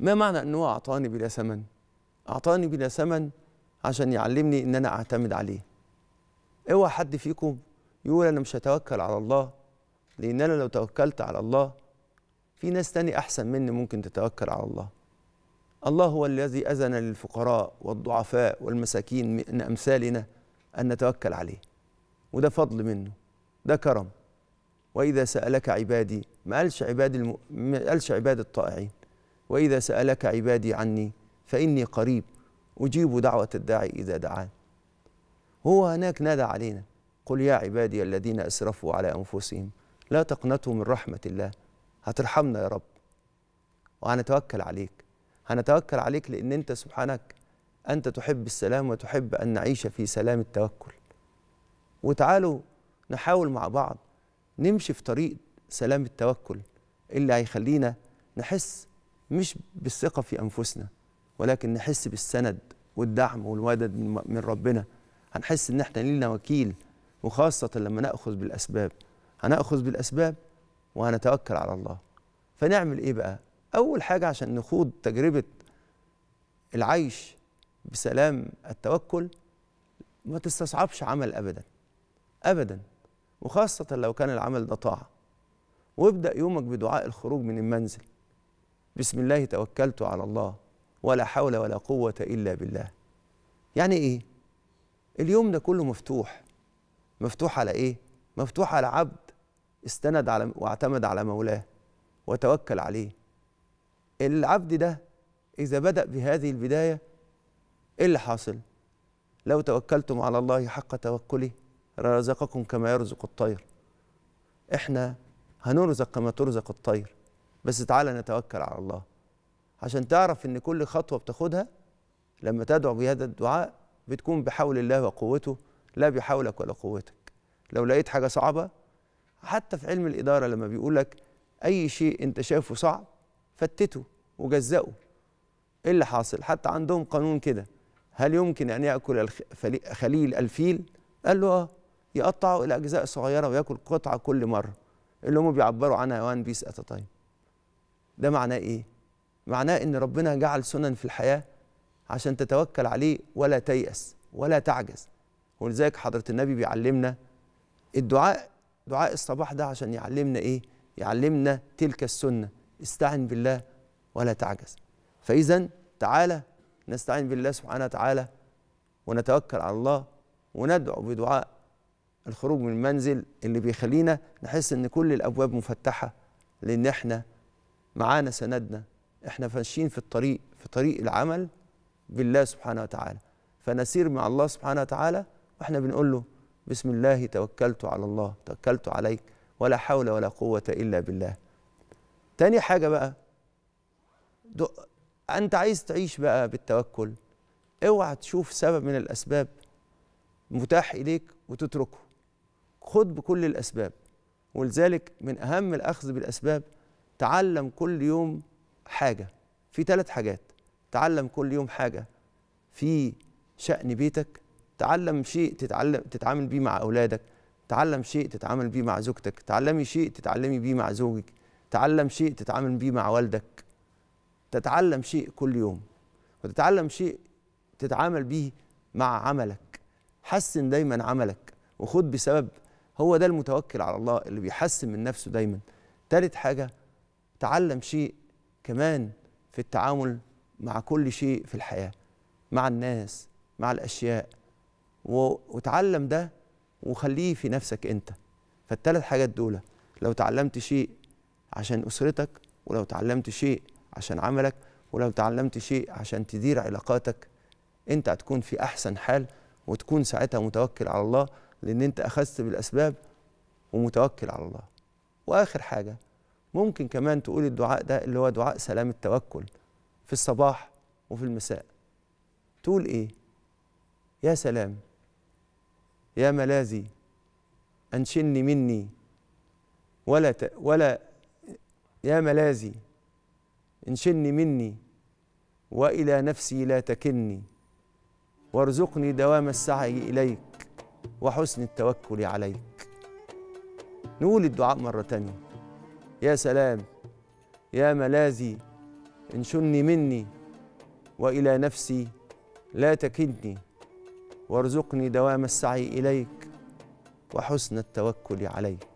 ما معنى أنه أعطاني بلا ثمن؟ أعطاني بلا ثمن عشان يعلمني أن أنا أعتمد عليه اوعى حد فيكم يقول أنا مش هتوكل على الله لأن أنا لو توكلت على الله في ناس تاني أحسن مني ممكن تتوكل على الله الله هو الذي أذن للفقراء والضعفاء والمساكين من أمثالنا أن نتوكل عليه وده فضل منه ده كرم وإذا سألك عبادي ما قالش عباد الم... ما قالش عباد الطائعين وإذا سألك عبادي عني فإني قريب أجيب دعوة الداعي إذا دعان هو هناك نادى علينا قل يا عبادي الذين أسرفوا على أنفسهم لا تقنطوا من رحمة الله هترحمنا يا رب وهنتوكل عليك هنتوكل عليك لأن أنت سبحانك أنت تحب السلام وتحب أن نعيش في سلام التوكل وتعالوا نحاول مع بعض نمشي في طريق سلام التوكل اللي هيخلينا نحس مش بالثقه في انفسنا ولكن نحس بالسند والدعم والودد من ربنا هنحس ان احنا لينا وكيل وخاصه لما ناخذ بالاسباب هناخذ بالاسباب وهنتوكل على الله فنعمل ايه بقى اول حاجه عشان نخوض تجربه العيش بسلام التوكل ما تستصعبش عمل ابدا ابدا وخاصه لو كان العمل ده طاعه وابدا يومك بدعاء الخروج من المنزل بسم الله توكلت على الله ولا حول ولا قوة إلا بالله يعني إيه؟ اليوم ده كله مفتوح مفتوح على إيه؟ مفتوح على عبد استند على واعتمد على مولاه وتوكل عليه العبد ده إذا بدأ بهذه البداية إيه اللي حاصل؟ لو توكلتم على الله حق توكله رزقكم كما يرزق الطير إحنا هنرزق كما ترزق الطير بس تعالى نتوكل على الله عشان تعرف ان كل خطوه بتاخدها لما تدعو بهذا الدعاء بتكون بحول الله وقوته لا بحولك ولا قوتك لو لقيت حاجه صعبه حتى في علم الاداره لما بيقول لك اي شيء انت شايفه صعب فتته وجزأه ايه اللي حاصل حتى عندهم قانون كده هل يمكن ان ياكل خليل الفيل قال له اه يقطعه الى اجزاء صغيره وياكل قطعه كل مره اللي هم بيعبروا عنها وان بيس اتا تايم ده معناه ايه معناه ان ربنا جعل سنن في الحياه عشان تتوكل عليه ولا تيأس ولا تعجز ولذلك حضرة النبي بيعلمنا الدعاء دعاء الصباح ده عشان يعلمنا ايه يعلمنا تلك السنة استعن بالله ولا تعجز فإذا تعالى نستعين بالله سبحانه وتعالى ونتوكل على الله وندعو بدعاء الخروج من المنزل اللي بيخلينا نحس ان كل الابواب مفتحه لان احنا معانا سندنا احنا ماشيين في الطريق في طريق العمل بالله سبحانه وتعالى فنسير مع الله سبحانه وتعالى واحنا بنقول له بسم الله توكلت على الله توكلت عليك ولا حول ولا قوة إلا بالله تاني حاجة بقى أنت عايز تعيش بقى بالتوكل اوعى تشوف سبب من الأسباب متاح إليك وتتركه خد بكل الأسباب ولذلك من أهم الأخذ بالأسباب تعلم كل يوم حاجة في ثلاث حاجات تعلم كل يوم حاجة في شأن بيتك تعلم شيء تتعلم تتعامل بيه مع أولادك تعلم شيء تتعامل بيه مع زوجتك تعلمي شيء تتعلمي بيه مع زوجك تعلم شيء تتعامل بيه مع والدك تتعلم شيء كل يوم وتتعلم شيء تتعامل بيه مع عملك حسن دايما عملك وخد بسبب هو ده المتوكل على الله اللي بيحسن من نفسه دايما تالت حاجه تعلم شيء كمان في التعامل مع كل شيء في الحياة مع الناس مع الأشياء وتعلم ده وخليه في نفسك أنت فالثلاث حاجات دول لو تعلمت شيء عشان أسرتك ولو تعلمت شيء عشان عملك ولو تعلمت شيء عشان تدير علاقاتك أنت هتكون في أحسن حال وتكون ساعتها متوكل على الله لأن أنت أخذت بالأسباب ومتوكل على الله وآخر حاجة ممكن كمان تقول الدعاء ده اللي هو دعاء سلام التوكل في الصباح وفي المساء تقول ايه يا سلام يا ملاذي انشني مني ولا ت... ولا يا ملاذي انشني مني والى نفسي لا تكني وارزقني دوام السعي اليك وحسن التوكل عليك نقول الدعاء مره تانيه يا سلام يا ملاذي انشني مني والى نفسي لا تكدني وارزقني دوام السعي اليك وحسن التوكل عليك